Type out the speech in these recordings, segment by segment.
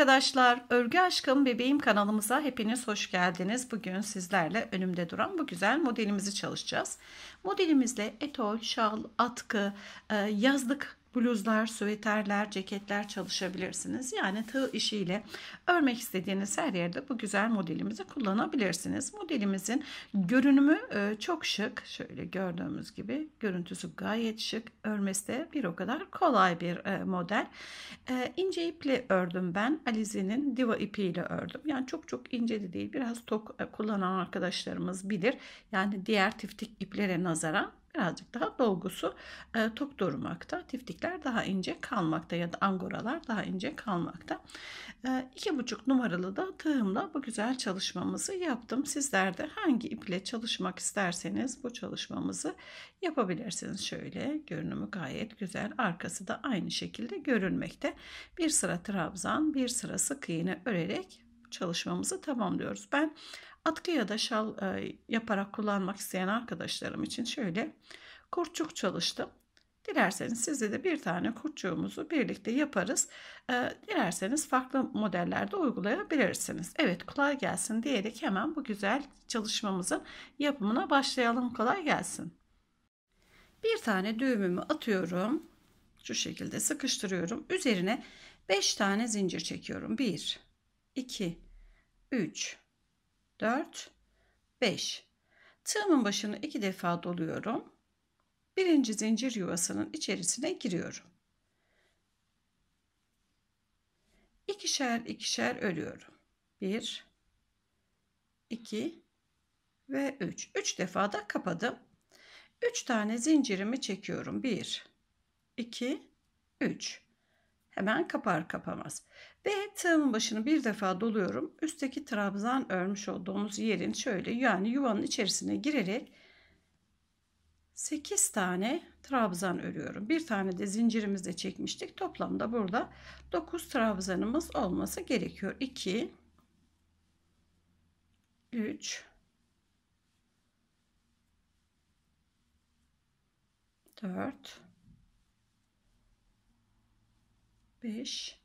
arkadaşlar, Örgü Aşkım Bebeğim kanalımıza hepiniz hoş geldiniz. Bugün sizlerle önümde duran bu güzel modelimizi çalışacağız. Modelimizde etol, şal, atkı, e, yazlık bluzlar, süveterler, ceketler çalışabilirsiniz. Yani tığ işiyle örmek istediğiniz her yerde bu güzel modelimizi kullanabilirsiniz. Modelimizin görünümü e, çok şık. Şöyle gördüğümüz gibi görüntüsü gayet şık. Örmesi de bir o kadar kolay bir e, model. E, ince iple ördüm ben. Alize'nin diva ipiyle ördüm. Yani çok çok ince de değil. Biraz tok kullanan arkadaşlarımız bilir. Yani diğer tiftik iplere nazaran birazcık daha dolgusu e, tok durmakta. Tiftikler daha ince kalmakta ya da angoralar daha ince kalmakta. E, iki buçuk numaralı da tığımla bu güzel çalışmamızı yaptım. Sizler de hangi iple çalışmak isterseniz bu çalışmamızı yapabilirsiniz. Şöyle görünümü gayet güzel. Arkası da aynı şekilde görünmekte. Bir sıra trabzan, bir sıra sık iğne örerek çalışmamızı tamamlıyoruz. Ben Atkı ya da şal e, yaparak kullanmak isteyen arkadaşlarım için şöyle kurtçuk çalıştım. Dilerseniz size de bir tane kurtçuğumuzu birlikte yaparız. E, dilerseniz farklı modellerde uygulayabilirsiniz. Evet kolay gelsin diyerek hemen bu güzel çalışmamızın yapımına başlayalım. Kolay gelsin. Bir tane düğümümü atıyorum. Şu şekilde sıkıştırıyorum. Üzerine 5 tane zincir çekiyorum. 1, 2, 3, 4, 5. Tığımın başını iki defa doluyorum. Birinci zincir yuvasının içerisine giriyorum. İkişer ikişer örüyorum. 1, 2 ve 3. 3 defa da kapadım. 3 tane zincirimi çekiyorum. 1, 2, 3. Hemen kapar kapamaz. Ve tığımın başını bir defa doluyorum. Üstteki trabzan örmüş olduğumuz yerin şöyle yani yuvanın içerisine girerek 8 tane trabzan örüyorum. Bir tane de zincirimizde çekmiştik. Toplamda burada 9 trabzanımız olması gerekiyor. 2 3 4 5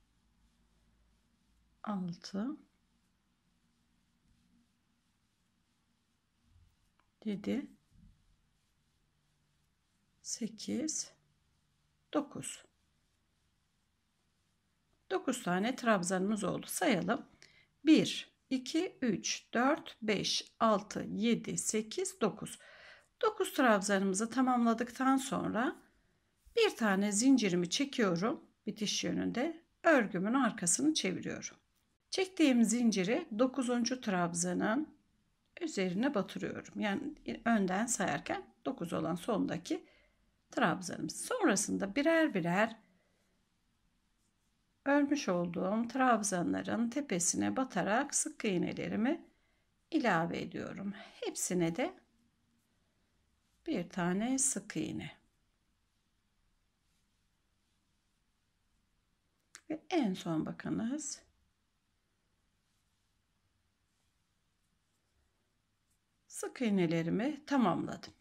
6 7 8 9 9 tane trabzanımız oldu. Sayalım. 1 2 3 4 5 6 7 8 9 9 trabzanımızı tamamladıktan sonra bir tane zincirimi çekiyorum bitiş yönünde örgümün arkasını çeviriyorum. Çektiğim zinciri 9. trabzanın üzerine batırıyorum. Yani önden sayarken 9 olan sondaki trabzanımız. Sonrasında birer birer örmüş olduğum trabzanların tepesine batarak sık iğnelerimi ilave ediyorum. Hepsine de bir tane sık iğne. Ve en son bakınız sık iğnelerimi tamamladım.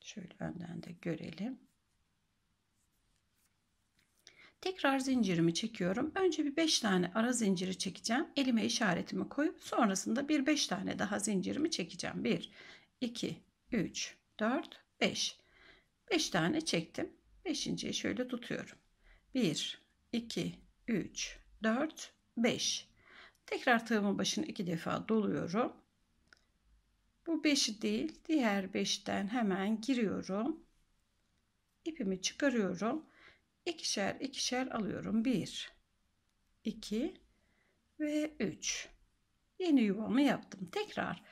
Şöyle önden de görelim. Tekrar zincirimi çekiyorum. Önce bir 5 tane ara zinciri çekeceğim. Elime işaretimi koyup sonrasında bir 5 tane daha zincirimi çekeceğim. 1, 2, 3, 4, 5. 5 tane çektim. 5.yi şöyle tutuyorum. 1, 2, 3, 4, 5. Tekrar tığımın başını iki defa doluyorum. Bu 5'i değil diğer 5'ten hemen giriyorum. ipimi çıkarıyorum. ikişer ikişer alıyorum. 1, 2 ve 3. Yeni yuvamı yaptım. Tekrar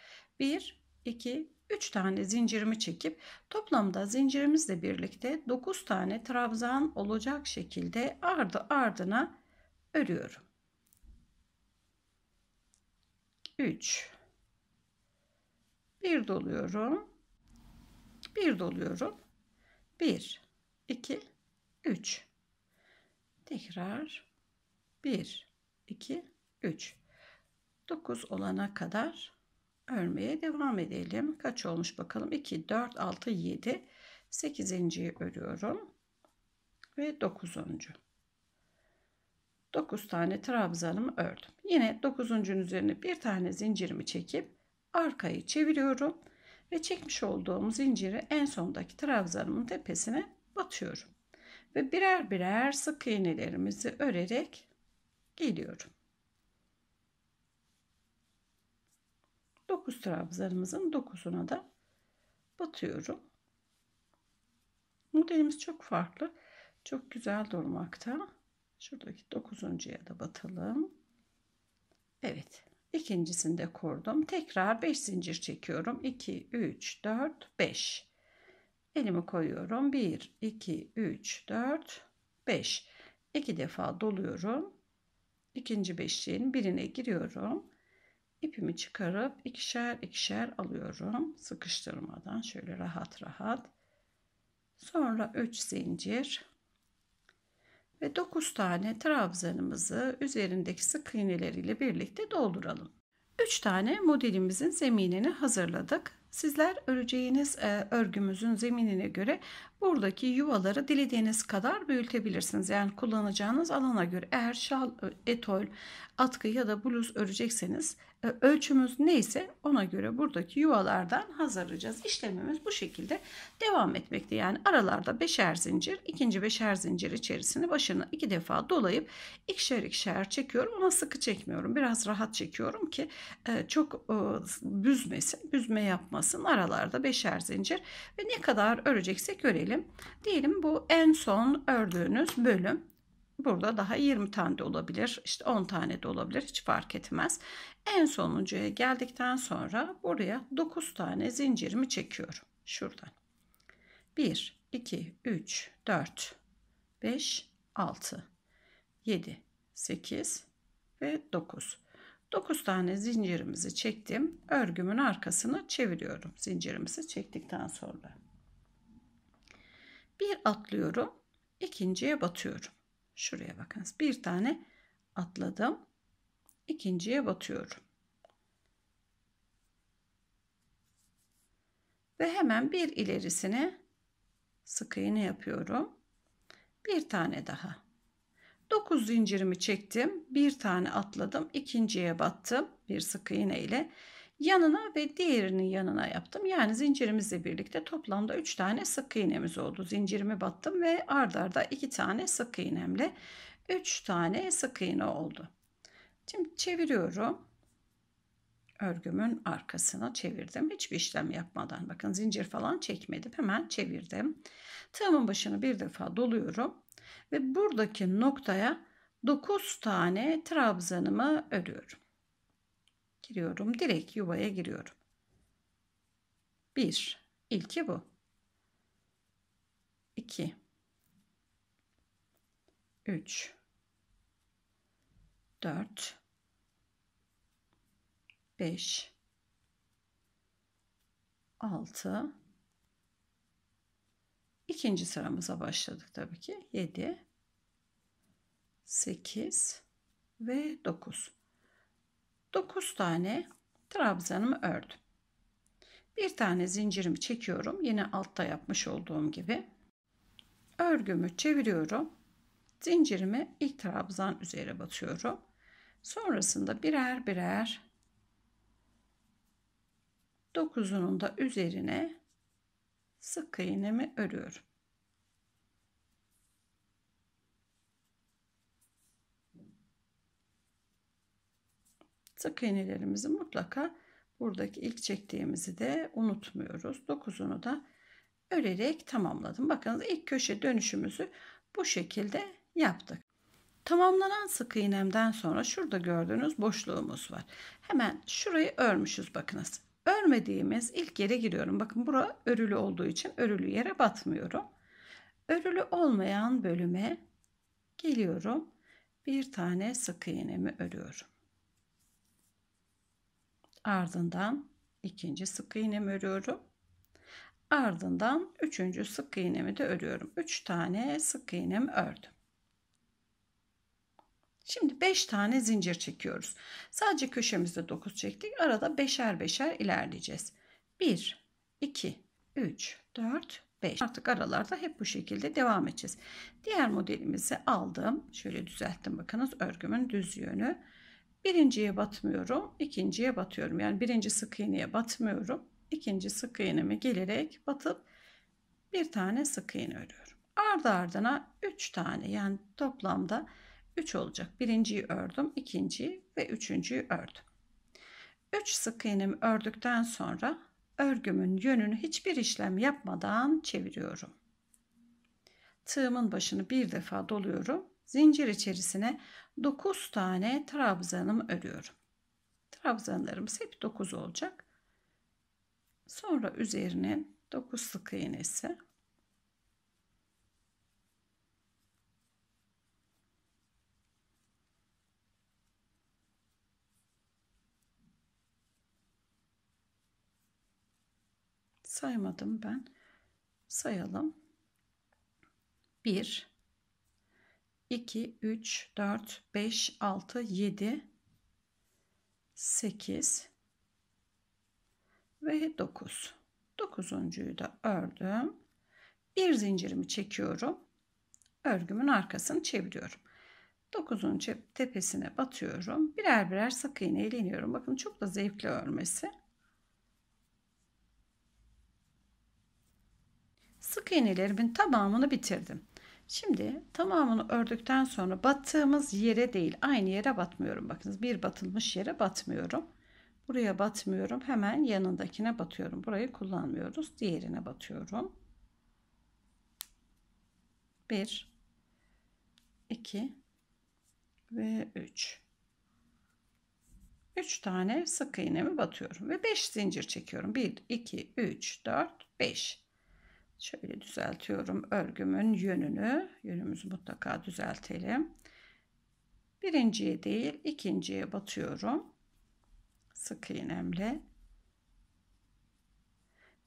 1, 2, 3 tane zincirimi çekip toplamda zincirimizle birlikte 9 tane trabzan olacak şekilde ardı ardına örüyorum. 3 bir doluyorum. Bir doluyorum. Bir, iki, üç. Tekrar bir, iki, üç. Dokuz olana kadar örmeye devam edelim. Kaç olmuş bakalım? 2, 4, 6, 7. 8.yi örüyorum. Ve 9. 9 tane trabzanımı ördüm. Yine 9.'un üzerine bir tane zincirimi çekip arkayı çeviriyorum ve çekmiş olduğum zinciri en sondaki trabzanımın tepesine batıyorum. Ve birer birer sık iğnelerimizi örerek geliyorum. 9 trabzanımızın 9'una da batıyorum. Modelimiz çok farklı. Çok güzel durmakta. Şuradaki 9.ya da batalım. Evet. İkincisini de kurdum. Tekrar 5 zincir çekiyorum. 2, 3, 4, 5. Elimi koyuyorum. 1, 2, 3, 4, 5. 2 defa doluyorum. İkinci beşliğin birine giriyorum. İpimi çıkarıp ikişer ikişer alıyorum. Sıkıştırmadan şöyle rahat rahat. Sonra 3 zincir ve 9 tane trabzanımızı üzerindeki sık iğneleriyle birlikte dolduralım. 3 tane modelimizin zeminini hazırladık. Sizler öreceğiniz e, örgümüzün zeminine göre Buradaki yuvaları dilediğiniz kadar büyütebilirsiniz. Yani kullanacağınız alana göre eğer şal, e, etol, atkı ya da bluz örecekseniz e, ölçümüz neyse ona göre buradaki yuvalardan hazırlayacağız. İşlemimiz bu şekilde devam etmekte. Yani aralarda beşer zincir, ikinci beşer zincir içerisini başını iki defa dolayıp ikişer ikişer çekiyorum ama sıkı çekmiyorum. Biraz rahat çekiyorum ki e, çok büzmesin, büzme yapmasın. Aralarda beşer zincir ve ne kadar öreceksek örelim diyelim. Diyelim bu en son ördüğünüz bölüm. Burada daha 20 tane de olabilir. işte 10 tane de olabilir. Hiç fark etmez. En sonuncuya geldikten sonra buraya 9 tane zincirimi çekiyorum. Şuradan. 1, 2, 3, 4, 5, 6, 7, 8 ve 9. 9 tane zincirimizi çektim. Örgümün arkasını çeviriyorum. Zincirimizi çektikten sonra. Bir atlıyorum. ikinciye batıyorum. Şuraya bakınız. Bir tane atladım. ikinciye batıyorum. Ve hemen bir ilerisine sık iğne yapıyorum. Bir tane daha. 9 zincirimi çektim. Bir tane atladım. ikinciye battım. Bir sık iğne ile yanına ve diğerini yanına yaptım. Yani zincirimizle birlikte toplamda 3 tane sık iğnemiz oldu. Zincirimi battım ve ard arda 2 tane sık iğnemle 3 tane sık iğne oldu. Şimdi çeviriyorum. Örgümün arkasına çevirdim. Hiçbir işlem yapmadan bakın zincir falan çekmedim. Hemen çevirdim. Tığımın başını bir defa doluyorum ve buradaki noktaya 9 tane trabzanımı örüyorum giriyorum. Direkt yuvaya giriyorum. Bir, ilki bu. 2 3 4 5 6 ikinci sıramıza başladık tabii ki 7 8 ve 9 9 tane trabzanımı ördüm. Bir tane zincirimi çekiyorum. Yine altta yapmış olduğum gibi. Örgümü çeviriyorum. Zincirimi ilk trabzan üzerine batıyorum. Sonrasında birer birer dokuzunun da üzerine sık iğnemi örüyorum. Sık iğnelerimizi mutlaka buradaki ilk çektiğimizi de unutmuyoruz. Dokuzunu da örerek tamamladım. Bakın ilk köşe dönüşümüzü bu şekilde yaptık. Tamamlanan sık iğnemden sonra şurada gördüğünüz boşluğumuz var. Hemen şurayı örmüşüz bakınız. Örmediğimiz ilk yere giriyorum. Bakın bura örülü olduğu için örülü yere batmıyorum. Örülü olmayan bölüme geliyorum. Bir tane sık iğnemi örüyorum. Ardından ikinci sık iğnemi örüyorum. Ardından üçüncü sık iğnemi de örüyorum. Üç tane sık iğnemi ördüm. Şimdi 5 tane zincir çekiyoruz. Sadece köşemizde 9 çektik. Arada 5'er 5'er ilerleyeceğiz. 1, 2, 3, 4, 5. Artık aralarda hep bu şekilde devam edeceğiz. Diğer modelimizi aldım. Şöyle düzelttim bakınız örgümün düz yönü. Birinciye batmıyorum, ikinciye batıyorum. Yani birinci sık iğneye batmıyorum. ikinci sık iğnemi gelerek batıp bir tane sık iğne örüyorum. Ardı ardına 3 tane yani toplamda 3 olacak. Birinciyi ördüm, ikinciyi ve üçüncüyü ördüm. 3 sık iğnemi ördükten sonra örgümün yönünü hiçbir işlem yapmadan çeviriyorum. Tığımın başını bir defa doluyorum zincir içerisine 9 tane trabzanım örüyorum. Trabzanlarımız hep 9 olacak. Sonra üzerine 9 sık iğnesi saymadım ben. Sayalım. 1 2, 3, 4, 5, 6, 7, 8 ve 9. Dokuzuncuyu da ördüm. Bir zincirimi çekiyorum. Örgümün arkasını çeviriyorum. Dokuzun tepesine batıyorum. Birer birer sık iğne iliniyorum. Bakın çok da zevkli örmesi. Sık iğnelerimin tamamını bitirdim. Şimdi tamamını ördükten sonra battığımız yere değil aynı yere batmıyorum. Bakınız bir batılmış yere batmıyorum. Buraya batmıyorum. Hemen yanındakine batıyorum. Burayı kullanmıyoruz. Diğerine batıyorum. 1 2 ve 3 3 tane sık iğnemi batıyorum ve 5 zincir çekiyorum. 1 2 3 4 5 Şöyle düzeltiyorum örgümün yönünü. Yönümüzü mutlaka düzeltelim. Birinciye değil ikinciye batıyorum. Sık iğnemle.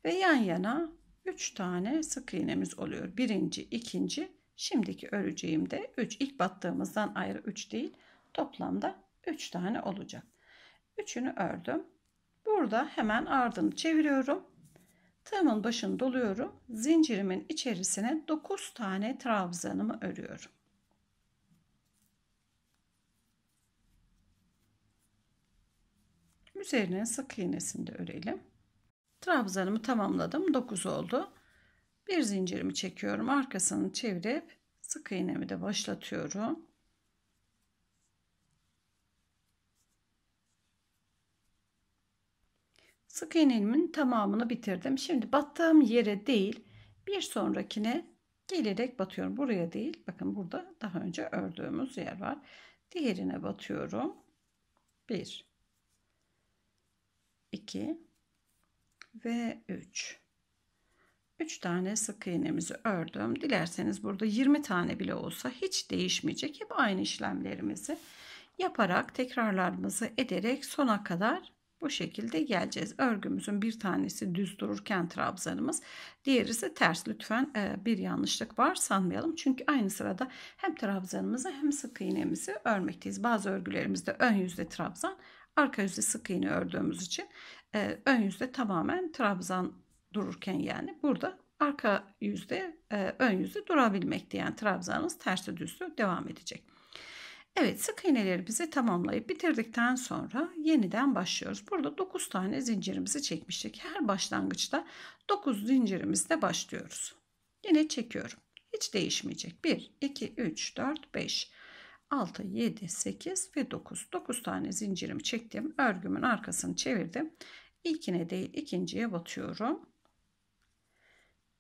Ve yan yana 3 tane sık iğnemiz oluyor. Birinci, ikinci, şimdiki öreceğimde 3. İlk battığımızdan ayrı 3 değil. Toplamda 3 tane olacak. Üçünü ördüm. Burada hemen ardını çeviriyorum Tığımın başını doluyorum. Zincirimin içerisine 9 tane trabzanımı örüyorum. Üzerine sık iğnesini de örelim. Trabzanımı tamamladım. 9 oldu. Bir zincirimi çekiyorum. Arkasını çevirip sık iğnemi de başlatıyorum. Sık iğnemin tamamını bitirdim. Şimdi battığım yere değil bir sonrakine gelerek batıyorum. Buraya değil bakın burada daha önce ördüğümüz yer var. Diğerine batıyorum. 1 2 ve 3 3 tane sık iğnemizi ördüm. Dilerseniz burada 20 tane bile olsa hiç değişmeyecek. Hep aynı işlemlerimizi yaparak tekrarlarımızı ederek sona kadar bu şekilde geleceğiz. Örgümüzün bir tanesi düz dururken trabzanımız, diğeri ise ters. Lütfen e, bir yanlışlık var sanmayalım. Çünkü aynı sırada hem trabzanımızı hem sık iğnemizi örmekteyiz. Bazı örgülerimizde ön yüzde trabzan, arka yüzde sık iğne ördüğümüz için e, ön yüzde tamamen trabzan dururken yani burada arka yüzde e, ön yüzde durabilmekte. Yani trabzanımız tersi düzlü devam edecek. Evet sık iğnelerimizi tamamlayıp bitirdikten sonra yeniden başlıyoruz. Burada 9 tane zincirimizi çekmiştik. Her başlangıçta 9 zincirimizle başlıyoruz. Yine çekiyorum. Hiç değişmeyecek. 1, 2, 3, 4, 5, 6, 7, 8 ve 9. 9 tane zincirimi çektim. Örgümün arkasını çevirdim. İlkine değil ikinciye batıyorum.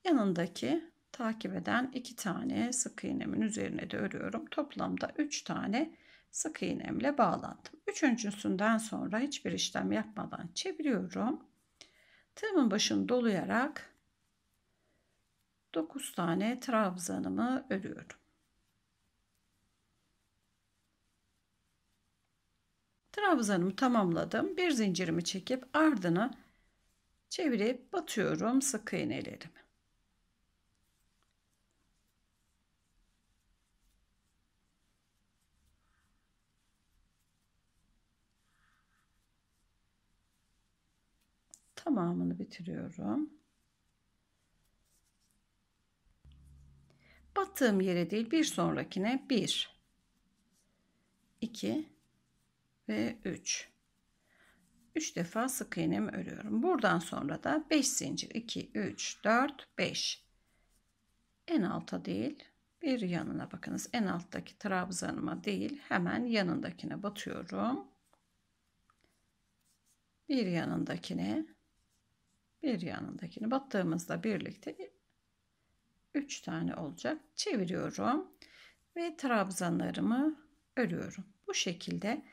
Yanındaki takip eden iki tane sık iğnemin üzerine de örüyorum. Toplamda 3 tane sık iğnemle bağlandım. Üçüncüsünden sonra hiçbir işlem yapmadan çeviriyorum. Tığımın başını dolayarak 9 tane trabzanımı örüyorum. Trabzanımı tamamladım. Bir zincirimi çekip ardına çevirip batıyorum sık iğnelerimi. tamamını bitiriyorum. Battığım yere değil bir sonrakine 1 2 ve 3 3 defa sık iğnemi örüyorum. Buradan sonra da 5 zincir 2 3 4 5 en alta değil bir yanına bakınız. En alttaki trabzanıma değil hemen yanındakine batıyorum. Bir yanındakine bir yanındakini battığımızda birlikte 3 tane olacak. Çeviriyorum ve trabzanlarımı örüyorum. Bu şekilde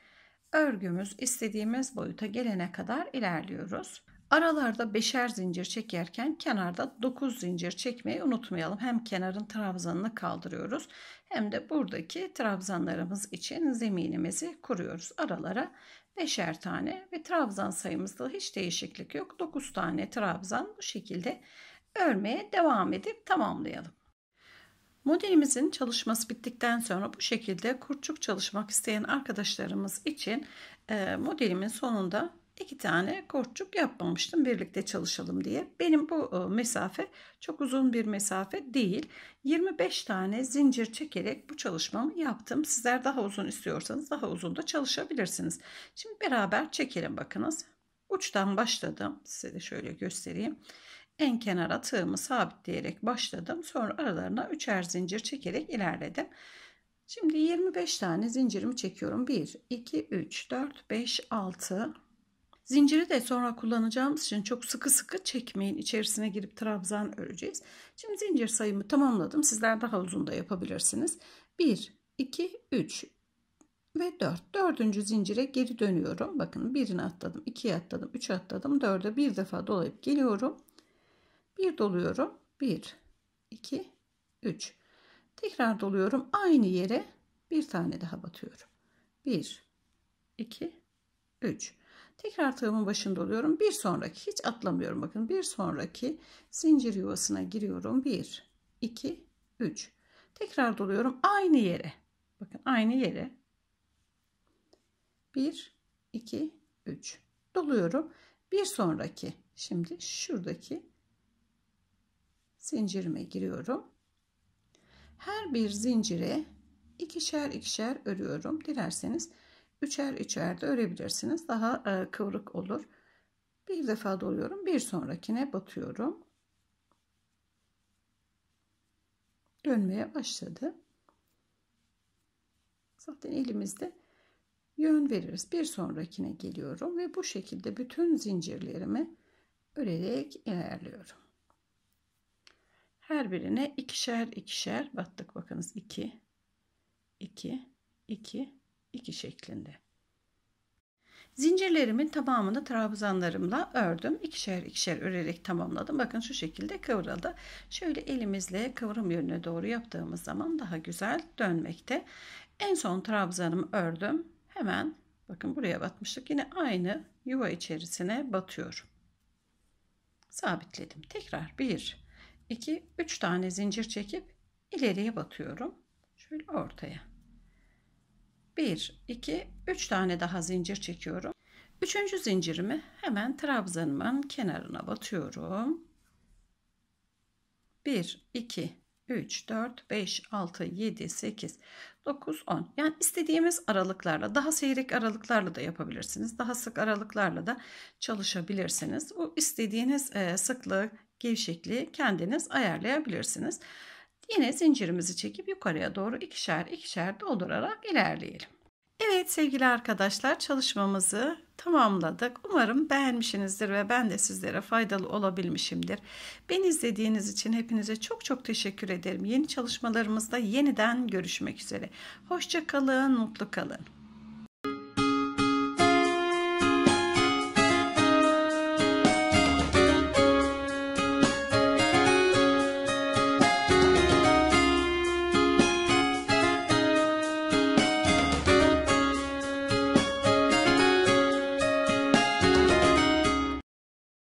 örgümüz istediğimiz boyuta gelene kadar ilerliyoruz. Aralarda beşer zincir çekerken kenarda dokuz zincir çekmeyi unutmayalım. Hem kenarın trabzanını kaldırıyoruz hem de buradaki trabzanlarımız için zeminimizi kuruyoruz. Aralara beşer tane ve trabzan sayımızda hiç değişiklik yok. Dokuz tane trabzan bu şekilde örmeye devam edip tamamlayalım. Modelimizin çalışması bittikten sonra bu şekilde kurçuk çalışmak isteyen arkadaşlarımız için modelimin sonunda iki tane korçuk yapmamıştım birlikte çalışalım diye. Benim bu e, mesafe çok uzun bir mesafe değil. 25 tane zincir çekerek bu çalışmamı yaptım. Sizler daha uzun istiyorsanız daha uzun da çalışabilirsiniz. Şimdi beraber çekelim bakınız. Uçtan başladım. Size de şöyle göstereyim. En kenara tığımı sabitleyerek başladım. Sonra aralarına üçer zincir çekerek ilerledim. Şimdi 25 tane zincirimi çekiyorum. 1, 2, 3, 4, 5, 6, Zinciri de sonra kullanacağımız için çok sıkı sıkı çekmeyin. İçerisine girip trabzan öreceğiz. Şimdi zincir sayımı tamamladım. Sizler daha uzun da yapabilirsiniz. 1, 2, 3 ve 4. 4. zincire geri dönüyorum. Bakın birini atladım, 2'yi atladım, 3'ü atladım, dörde bir defa dolayıp geliyorum. 1 doluyorum. 1, 2, 3. Tekrar doluyorum. Aynı yere bir tane daha batıyorum. 1, 2, 3. Tekrar tığımın başında oluyorum. Bir sonraki hiç atlamıyorum. Bakın bir sonraki zincir yuvasına giriyorum. 1, 2, 3. Tekrar doluyorum aynı yere. Bakın aynı yere. 1, 2, 3. Doluyorum. Bir sonraki şimdi şuradaki zincirime giriyorum. Her bir zincire ikişer ikişer örüyorum. Dilerseniz üçer üçer de örebilirsiniz. Daha e, kıvrık olur. Bir defa doluyorum. Bir sonrakine batıyorum. Dönmeye başladı. Zaten elimizde yön veririz. Bir sonrakine geliyorum ve bu şekilde bütün zincirlerimi örerek ilerliyorum. Her birine ikişer ikişer battık. Bakınız 2 2 2 2 şeklinde. Zincirlerimin tamamını trabzanlarımla ördüm. İkişer ikişer örerek tamamladım. Bakın şu şekilde kıvrıldı. Şöyle elimizle kıvrım yönüne doğru yaptığımız zaman daha güzel dönmekte. En son trabzanımı ördüm. Hemen bakın buraya batmıştık. Yine aynı yuva içerisine batıyorum. Sabitledim. Tekrar 1, 2, 3 tane zincir çekip ileriye batıyorum. Şöyle ortaya. 1, 2, 3 tane daha zincir çekiyorum. Üçüncü zincirimi hemen trabzanımın kenarına batıyorum. 1, 2, 3, 4, 5, 6, 7, 8, 9, 10. Yani istediğimiz aralıklarla daha seyrek aralıklarla da yapabilirsiniz. Daha sık aralıklarla da çalışabilirsiniz. Bu istediğiniz e, sıklığı, gevşekliği kendiniz ayarlayabilirsiniz. Yine zincirimizi çekip yukarıya doğru ikişer ikişer doldurarak ilerleyelim. Evet sevgili arkadaşlar çalışmamızı tamamladık. Umarım beğenmişsinizdir ve ben de sizlere faydalı olabilmişimdir. Beni izlediğiniz için hepinize çok çok teşekkür ederim. Yeni çalışmalarımızda yeniden görüşmek üzere. Hoşça kalın, mutlu kalın.